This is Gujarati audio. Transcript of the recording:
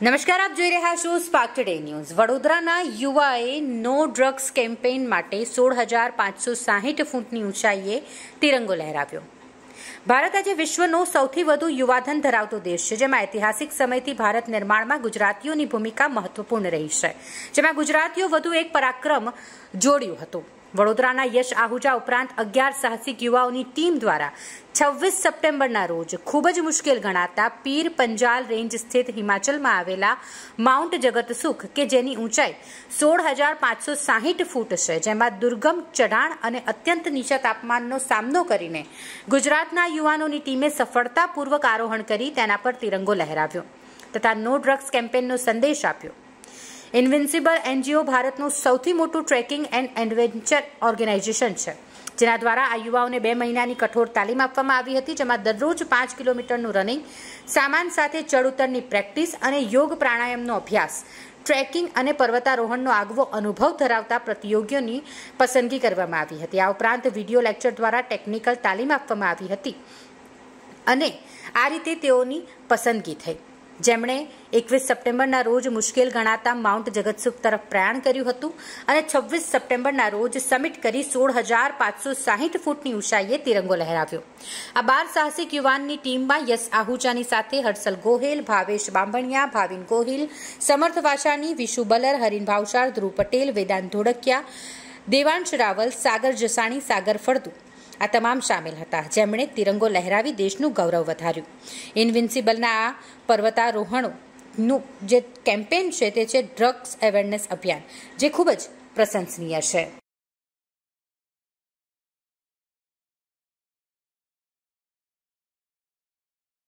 નમસ્કાર આપ જોઈ રહ્યા છો સ્પાર્ક ટુડે ન્યૂઝ વડોદરાના યુવાએ નો ડ્રગ્સ કેમ્પેઇન માટે સોળ હજાર પાંચસો સાહીઠ ફૂટની ઊંચાઈએ તિરંગો લહેરાવ્યો ભારત આજે વિશ્વનો સૌથી વધુ યુવાધન ધરાવતો દેશ છે જેમાં ઐતિહાસિક સમયથી ભારત નિર્માણમાં ગુજરાતીઓની ભૂમિકા મહત્વપૂર્ણ રહી છે જેમાં ગુજરાતીઓ વધુ એક પરાક્રમ જોડ્યું હતું વડોદરાના યશ આહુજા ઉપરાંત અગિયાર સાહસિક યુવાઓની ટીમ દ્વારા છવ્વીસ સપ્ટેમ્બરના રોજ ખૂબ જ મુશ્કેલ ગણાતા પીર પંજાલ રેન્જ સ્થિત હિમાચલમાં આવેલા માઉન્ટ જગતસુખ કે જેની ઊંચાઈ સોળ હજાર પાંચસો સાહીઠ ફૂટ છે જેમાં દુર્ગમ ચઢાણ અને અત્યંત નીચા તાપમાનનો સામનો કરીને ગુજરાતના યુવાનોની ટીમે સફળતાપૂર્વક આરોહણ કરી તેના પર તિરંગો લહેરાવ્યો તથા નો ડ્રગ્સ કેમ્પેનનો સંદેશ આપ્યો ઇન્વિન્સિબલ એનજીઓ ભારતનું સૌથી મોટું ટ્રેકિંગ એન્ડ એડવેન્ચર ઓર્ગેનાઇઝેશન છે જેના દ્વારા આ યુવાઓને બે મહિનાની કઠોર તાલીમ આપવામાં આવી હતી જેમાં દરરોજ પાંચ કિલોમીટરનું રનિંગ સામાન સાથે ચડઉતરની પ્રેક્ટિસ અને યોગ પ્રાણાયામનો અભ્યાસ ટ્રેકિંગ અને પર્વતારોહણનો આગવો અનુભવ ધરાવતા પ્રતિયોગીઓની પસંદગી કરવામાં આવી હતી આ ઉપરાંત વિડીયો લેક્ચર દ્વારા ટેકનિકલ તાલીમ આપવામાં આવી હતી અને આ રીતે તેઓની પસંદગી થઈ જેમણે એકવીસ સપ્ટેમ્બરના રોજ મુશ્કેલ ગણાતા માઉન્ટ જગતસુખ તરફ પ્રયાણ કર્યું હતું અને છવ્વીસ સપ્ટેમ્બરના રોજ સમિટ કરી સોળ હજાર પાંચસો સાહીઠ ફૂટની ઊંચાઈએ તિરંગો લહેરાવ્યો આ બાર સાહસિક યુવાનની ટીમમાં યશ આહુજાની સાથે હર્ષલ ગોહેલ ભાવેશ બાંભણિયા ભાવિન ગોહિલ સમર્થ વાસાણી વિશુ બલર હરિન ભાવસાર ધ્રુવ પટેલ વેદાંત ધોળકિયા દેવાંશ રાવલ સાગર જસાણી સાગર ફળદુ આ તમામ સામેલ હતા જેમણે તિરંગો લહેરાવી દેશનું ગૌરવ વધાર્યું ઇન્વિન્સિબલના આ પર્વતારોહણનું જે કેમ્પેન છે તે છે ડ્રગ્સ અવેરનેસ અભિયાન જે ખૂબ જ પ્રશંસનીય છે